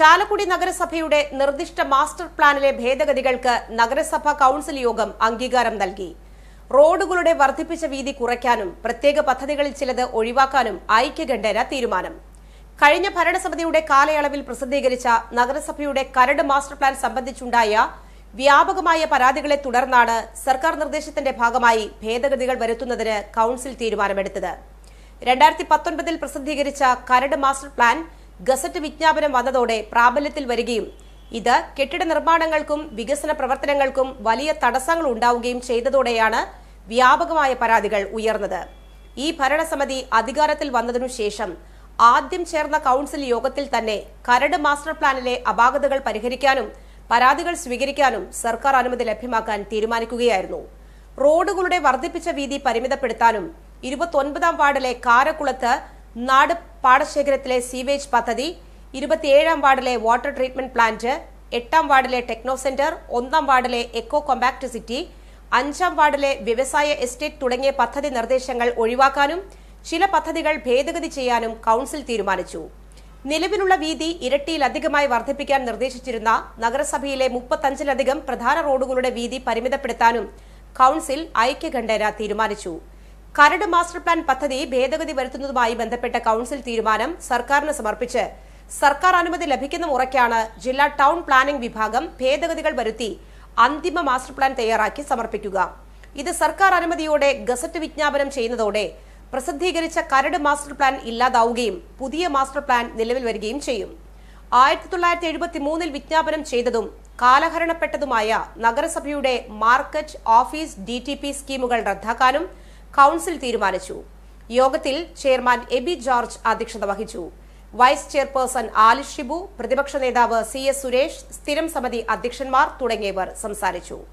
ചാലക്കുടി നഗരസഭയുടെ നിർദ്ദിഷ്ട മാസ്റ്റർ പ്ലാനിലെ ഭേദഗതികൾക്ക് നഗരസഭാ കൌൺസിൽ യോഗം അംഗീകാരം നൽകി റോഡുകളുടെ വർദ്ധിപ്പിച്ച വീതി കുറയ്ക്കാനും പ്രത്യേക പദ്ധതികളിൽ ചിലത് ഒഴിവാക്കാനും ഐക്യകണ്ഠേന തീരുമാനം കഴിഞ്ഞ ഭരണസമിതിയുടെ കാലയളവിൽ പ്രസിദ്ധീകരിച്ച നഗരസഭയുടെ കരട് മാസ്റ്റർ പ്ലാൻ സംബന്ധിച്ചുണ്ടായ വ്യാപകമായ പരാതികളെ തുടർന്നാണ് സർക്കാർ നിർദ്ദേശത്തിന്റെ ഭാഗമായി ഭേദഗതികൾ വരുത്തുന്നതിന് കൌൺസിൽ തീരുമാനമെടുത്തത് രണ്ടായിരത്തി പത്തൊൻപതിൽ പ്രസിദ്ധീകരിച്ച കരട് മാസ്റ്റർ പ്ലാൻ ഗസറ്റ് വിജ്ഞാപനം വന്നതോടെ പ്രാബല്യത്തിൽ വരികയും ഇത് കെട്ടിട നിർമ്മാണങ്ങൾക്കും വികസന പ്രവർത്തനങ്ങൾക്കും വലിയ തടസ്സങ്ങൾ ഉണ്ടാവുകയും ചെയ്തതോടെയാണ് വ്യാപകമായ പരാതികൾ ഉയർന്നത് ഈ ഭരണസമിതി അധികാരത്തിൽ വന്നതിനു ശേഷം ആദ്യം ചേർന്ന കൗൺസിൽ യോഗത്തിൽ തന്നെ കരട് മാസ്റ്റർ പ്ലാനിലെ അപാകതകൾ പരിഹരിക്കാനും പരാതികൾ സ്വീകരിക്കാനും സർക്കാർ അനുമതി ലഭ്യമാക്കാൻ തീരുമാനിക്കുകയായിരുന്നു റോഡുകളുടെ വർദ്ധിപ്പിച്ച വീതി പരിമിതപ്പെടുത്താനും ഇരുപത്തൊൻപതാം വാർഡിലെ കാരക്കുളത്ത് നാട് പാടശേഖരത്തിലെ സീവേജ് പദ്ധതി ഇരുപത്തിയേഴാം വാർഡിലെ വാട്ടർ ട്രീറ്റ്മെന്റ് പ്ലാന്റ് എട്ടാം വാർഡിലെ ടെക്നോ സെന്റർ ഒന്നാം വാർഡിലെ എക്കോ കോമ്പാക്ട് സിറ്റി അഞ്ചാം വാർഡിലെ വ്യവസായ എസ്റ്റേറ്റ് തുടങ്ങിയ പദ്ധതി നിർദ്ദേശങ്ങൾ ഒഴിവാക്കാനും ചില പദ്ധതികൾ ഭേദഗതി ചെയ്യാനും കൌൺസിൽ തീരുമാനിച്ചു നിലവിലുള്ള വീതി ഇരട്ടിയിലധികമായി വർദ്ധിപ്പിക്കാൻ നിർദ്ദേശിച്ചിരുന്ന നഗരസഭയിലെ മുപ്പത്തഞ്ചിലധികം പ്രധാന റോഡുകളുടെ വീതി പരിമിതപ്പെടുത്താനും കൌൺസിൽ ഐക്യകണ്ഠേന തീരുമാനിച്ചു കരട് മാസ്റ്റർ പ്ലാൻ പദ്ധതി ഭേദഗതി വരുത്തുന്നതുമായി ബന്ധപ്പെട്ട കൌൺസിൽ തീരുമാനം സർക്കാരിന് സമർപ്പിച്ച് സർക്കാർ അനുമതി ലഭിക്കുന്ന മുറയ്ക്കാണ് ജില്ലാ ടൗൺ പ്ലാനിംഗ് വിഭാഗം ഭേദഗതികൾ വരുത്തി അന്തിമ മാസ്റ്റർ പ്ലാൻ തയ്യാറാക്കി സമർപ്പിക്കുക ഇത് സർക്കാർ അനുമതിയോടെ ഗസറ്റ് വിജ്ഞാപനം ചെയ്യുന്നതോടെ പ്രസിദ്ധീകരിച്ച കരട് മാസ്റ്റർ പ്ലാൻ ഇല്ലാതാവുകയും പുതിയ മാസ്റ്റർ പ്ലാൻ നിലവിൽ വരികയും ചെയ്യും ആയിരത്തി തൊള്ളായിരത്തി എഴുപത്തി മൂന്നിൽ വിജ്ഞാപനം ചെയ്തതും കാലഹരണപ്പെട്ടതുമായ നഗരസഭയുടെ മാർക്കറ്റ് ഓഫീസ് ഡി സ്കീമുകൾ റദ്ദാക്കാനും കൌൺസിൽ തീരുമാനിച്ചു യോഗത്തിൽ ചെയർമാൻ എബി ജോർജ് അധ്യക്ഷത വഹിച്ചു വൈസ് ചെയർപേഴ്സൺ ആലിഷ് ഷിബു പ്രതിപക്ഷ നേതാവ് സി എസ് സുരേഷ് സ്ഥിരം സമിതി അധ്യക്ഷന്മാർ തുടങ്ങിയവർ സംസാരിച്ചു